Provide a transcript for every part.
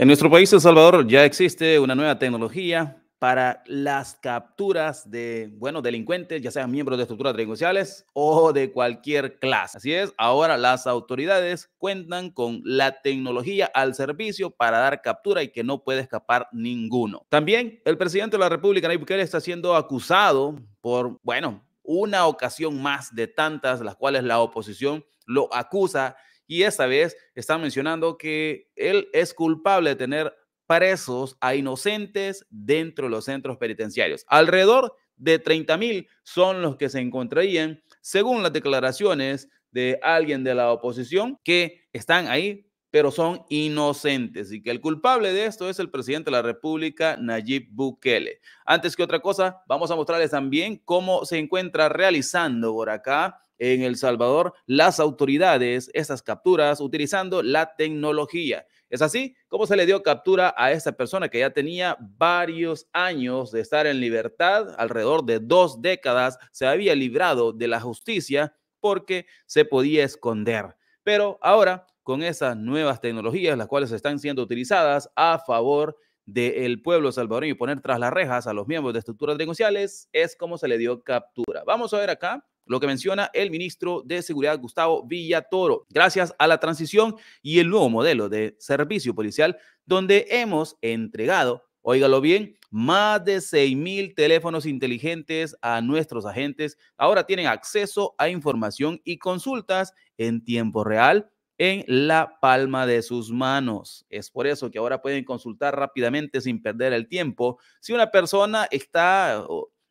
En nuestro país, El Salvador, ya existe una nueva tecnología para las capturas de, bueno, delincuentes, ya sean miembros de estructuras delincuenciales o de cualquier clase. Así es, ahora las autoridades cuentan con la tecnología al servicio para dar captura y que no puede escapar ninguno. También el presidente de la República, Nayib Bukele, está siendo acusado por, bueno, una ocasión más de tantas las cuales la oposición lo acusa y esta vez está mencionando que él es culpable de tener presos a inocentes dentro de los centros penitenciarios. Alrededor de 30 mil son los que se encontrarían, según las declaraciones de alguien de la oposición, que están ahí pero son inocentes y que el culpable de esto es el presidente de la República, Nayib Bukele. Antes que otra cosa, vamos a mostrarles también cómo se encuentra realizando por acá en El Salvador las autoridades esas capturas utilizando la tecnología. Es así como se le dio captura a esta persona que ya tenía varios años de estar en libertad, alrededor de dos décadas, se había librado de la justicia porque se podía esconder. Pero ahora con esas nuevas tecnologías, las cuales están siendo utilizadas a favor del pueblo salvadoreño y poner tras las rejas a los miembros de estructuras negociales, es como se le dio captura. Vamos a ver acá lo que menciona el ministro de Seguridad, Gustavo Villatoro. Gracias a la transición y el nuevo modelo de servicio policial, donde hemos entregado, óigalo bien, más de 6.000 teléfonos inteligentes a nuestros agentes. Ahora tienen acceso a información y consultas en tiempo real en la palma de sus manos. Es por eso que ahora pueden consultar rápidamente sin perder el tiempo. Si una persona está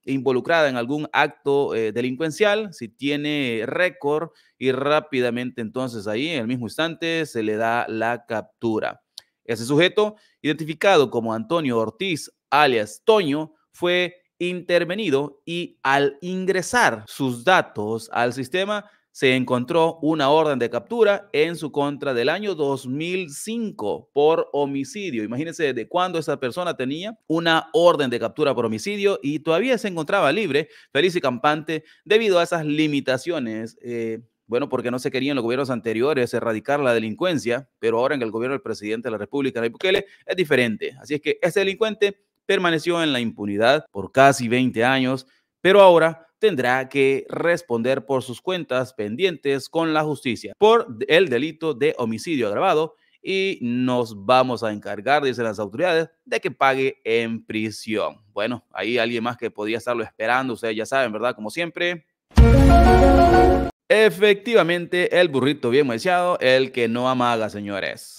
involucrada en algún acto eh, delincuencial, si tiene récord y rápidamente entonces ahí en el mismo instante se le da la captura. Ese sujeto, identificado como Antonio Ortiz, alias Toño, fue intervenido y al ingresar sus datos al sistema se encontró una orden de captura en su contra del año 2005 por homicidio. Imagínense de cuándo esa persona tenía una orden de captura por homicidio y todavía se encontraba libre, feliz y campante, debido a esas limitaciones. Eh, bueno, porque no se querían los gobiernos anteriores erradicar la delincuencia, pero ahora en el gobierno del presidente de la República, Nayib Bukele, es diferente. Así es que ese delincuente permaneció en la impunidad por casi 20 años pero ahora tendrá que responder por sus cuentas pendientes con la justicia por el delito de homicidio agravado y nos vamos a encargar, dicen las autoridades, de que pague en prisión. Bueno, ahí alguien más que podría estarlo esperando, ustedes ya saben, ¿verdad? Como siempre, Efectivamente, el burrito bien maeseado, el que no amaga, señores.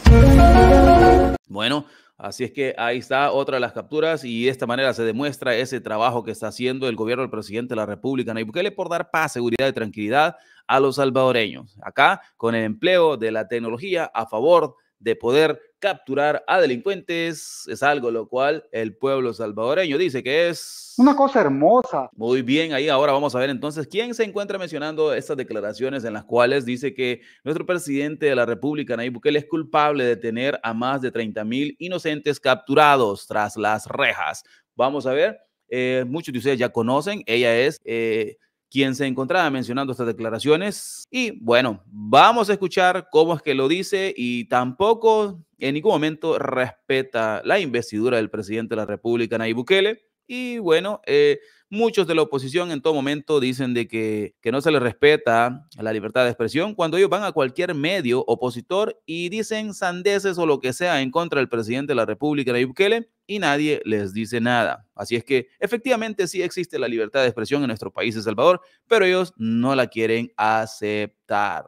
Bueno, así es que ahí está otra de las capturas y de esta manera se demuestra ese trabajo que está haciendo el gobierno del presidente de la República, Nayib Bukele, por dar paz, seguridad y tranquilidad a los salvadoreños. Acá, con el empleo de la tecnología a favor de poder capturar a delincuentes. Es algo lo cual el pueblo salvadoreño dice que es... Una cosa hermosa. Muy bien, ahí ahora vamos a ver entonces quién se encuentra mencionando estas declaraciones en las cuales dice que nuestro presidente de la República, Nayib Bukele, es culpable de tener a más de 30 mil inocentes capturados tras las rejas. Vamos a ver. Eh, muchos de ustedes ya conocen. Ella es... Eh, quien se encontraba mencionando estas declaraciones. Y bueno, vamos a escuchar cómo es que lo dice y tampoco en ningún momento respeta la investidura del presidente de la República, Nayib Bukele. Y bueno, eh, Muchos de la oposición en todo momento dicen de que, que no se les respeta la libertad de expresión cuando ellos van a cualquier medio opositor y dicen sandeces o lo que sea en contra del presidente de la República, Nayib Bukele, y nadie les dice nada. Así es que efectivamente sí existe la libertad de expresión en nuestro país, El Salvador, pero ellos no la quieren aceptar.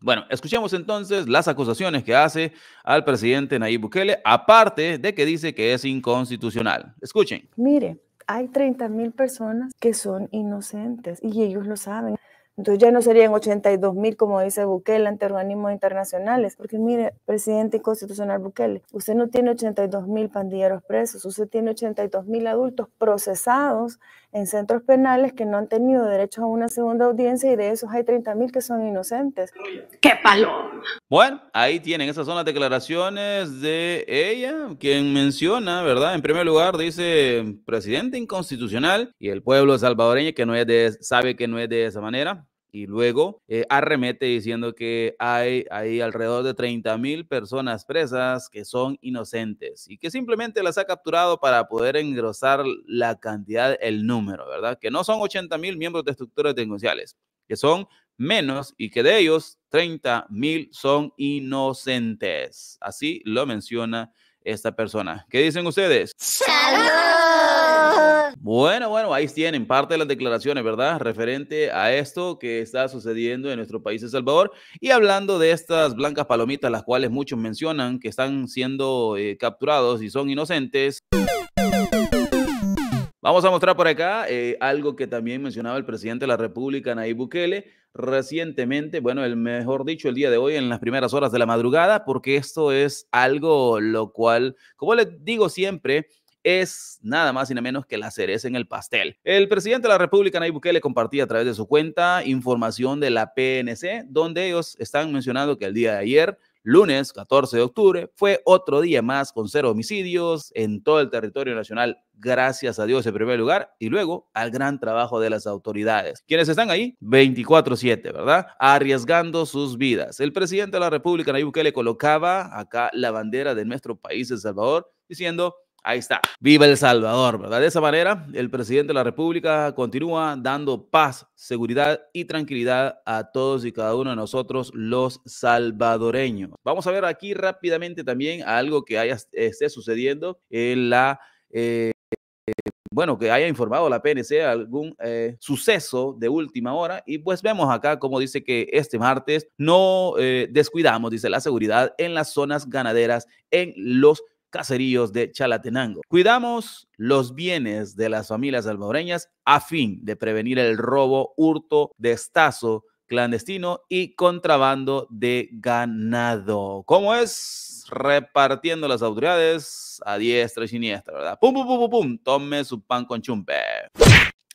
Bueno, escuchemos entonces las acusaciones que hace al presidente Nayib Bukele, aparte de que dice que es inconstitucional. Escuchen. Mire, hay 30 mil personas que son inocentes y ellos lo saben. Entonces ya no serían 82 mil, como dice Bukele, ante organismos internacionales. Porque mire, presidente inconstitucional Bukele, usted no tiene 82 mil pandilleros presos, usted tiene 82 mil adultos procesados en centros penales que no han tenido derecho a una segunda audiencia y de esos hay 30 mil que son inocentes. ¡Qué paloma! Bueno, ahí tienen, esas son las declaraciones de ella, quien menciona, ¿verdad? En primer lugar, dice presidente inconstitucional y el pueblo salvadoreño que no es de, sabe que no es de esa manera y luego eh, arremete diciendo que hay, hay alrededor de 30 mil personas presas que son inocentes y que simplemente las ha capturado para poder engrosar la cantidad, el número, ¿verdad? Que no son 80 mil miembros de estructuras denunciales, que son menos y que de ellos 30 mil son inocentes. Así lo menciona esta persona. ¿Qué dicen ustedes? ¡Salud! Bueno, bueno, ahí tienen parte de las declaraciones, ¿verdad? Referente a esto que está sucediendo en nuestro país, El Salvador. Y hablando de estas blancas palomitas, las cuales muchos mencionan que están siendo eh, capturados y son inocentes. Vamos a mostrar por acá eh, algo que también mencionaba el presidente de la República, Nayib Bukele, recientemente, bueno, el mejor dicho, el día de hoy en las primeras horas de la madrugada, porque esto es algo lo cual, como les digo siempre, es nada más y nada menos que la cereza en el pastel. El presidente de la República, Nayib Bukele, compartía a través de su cuenta información de la PNC, donde ellos están mencionando que el día de ayer lunes 14 de octubre. Fue otro día más con cero homicidios en todo el territorio nacional, gracias a Dios en primer lugar, y luego al gran trabajo de las autoridades, quienes están ahí 24/7, ¿verdad? Arriesgando sus vidas. El presidente de la República, Nayib Bukele, colocaba acá la bandera de nuestro país, El Salvador, diciendo Ahí está. Viva El Salvador, ¿verdad? De esa manera, el presidente de la República continúa dando paz, seguridad y tranquilidad a todos y cada uno de nosotros, los salvadoreños. Vamos a ver aquí rápidamente también algo que haya, esté sucediendo en la... Eh, bueno, que haya informado la PNC algún eh, suceso de última hora. Y pues vemos acá como dice que este martes no eh, descuidamos, dice la seguridad en las zonas ganaderas en los caseríos de Chalatenango. Cuidamos los bienes de las familias salvadoreñas a fin de prevenir el robo, hurto, destazo clandestino y contrabando de ganado. ¿Cómo es? Repartiendo las autoridades a diestra y siniestra, ¿verdad? Pum, pum, pum, pum, pum. Tome su pan con chumpe.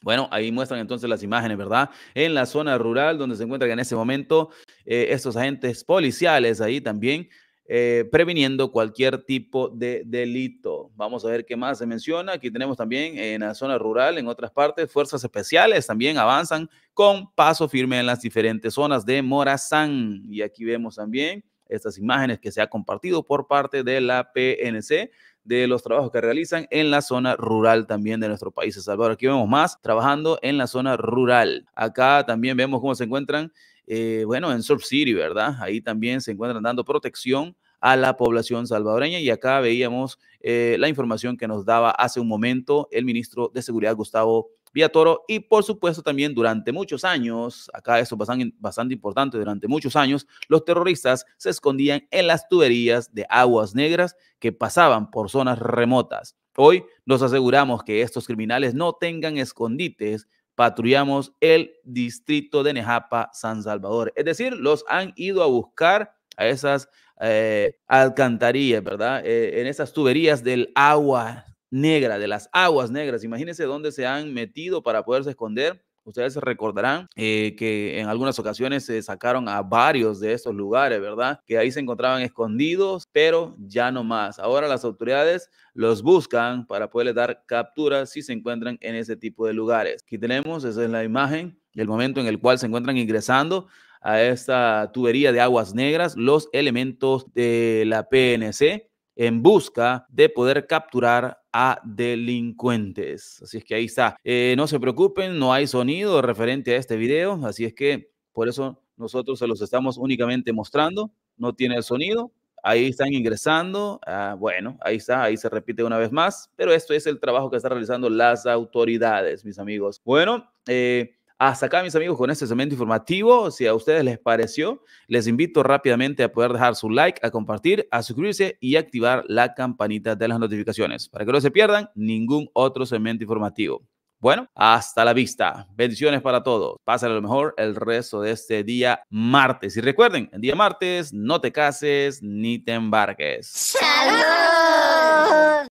Bueno, ahí muestran entonces las imágenes, ¿verdad? En la zona rural donde se encuentran en ese momento eh, estos agentes policiales ahí también eh, previniendo cualquier tipo de delito. Vamos a ver qué más se menciona. Aquí tenemos también en la zona rural, en otras partes, fuerzas especiales también avanzan con paso firme en las diferentes zonas de Morazán. Y aquí vemos también estas imágenes que se ha compartido por parte de la PNC de los trabajos que realizan en la zona rural también de nuestro país, Salvador. Aquí vemos más trabajando en la zona rural. Acá también vemos cómo se encuentran eh, bueno, en Surf City, ¿verdad? Ahí también se encuentran dando protección a la población salvadoreña y acá veíamos eh, la información que nos daba hace un momento el ministro de Seguridad, Gustavo Villatoro, y por supuesto también durante muchos años, acá eso es bastante importante, durante muchos años, los terroristas se escondían en las tuberías de aguas negras que pasaban por zonas remotas. Hoy nos aseguramos que estos criminales no tengan escondites patrullamos el distrito de Nejapa, San Salvador. Es decir, los han ido a buscar a esas eh, alcantarillas, ¿verdad? Eh, en esas tuberías del agua negra, de las aguas negras. Imagínense dónde se han metido para poderse esconder Ustedes recordarán eh, que en algunas ocasiones se sacaron a varios de estos lugares, ¿verdad? Que ahí se encontraban escondidos, pero ya no más. Ahora las autoridades los buscan para poderles dar capturas si se encuentran en ese tipo de lugares. Aquí tenemos, esa es la imagen, el momento en el cual se encuentran ingresando a esta tubería de aguas negras los elementos de la PNC en busca de poder capturar a delincuentes. Así es que ahí está. Eh, no se preocupen, no hay sonido referente a este video, así es que por eso nosotros se los estamos únicamente mostrando. No tiene el sonido, ahí están ingresando. Ah, bueno, ahí está, ahí se repite una vez más, pero esto es el trabajo que están realizando las autoridades, mis amigos. Bueno, eh, hasta acá, mis amigos, con este segmento informativo. Si a ustedes les pareció, les invito rápidamente a poder dejar su like, a compartir, a suscribirse y activar la campanita de las notificaciones para que no se pierdan ningún otro segmento informativo. Bueno, hasta la vista. Bendiciones para todos. Pásenlo lo mejor el resto de este día martes. Y recuerden, el día martes no te cases ni te embarques. ¡Salud!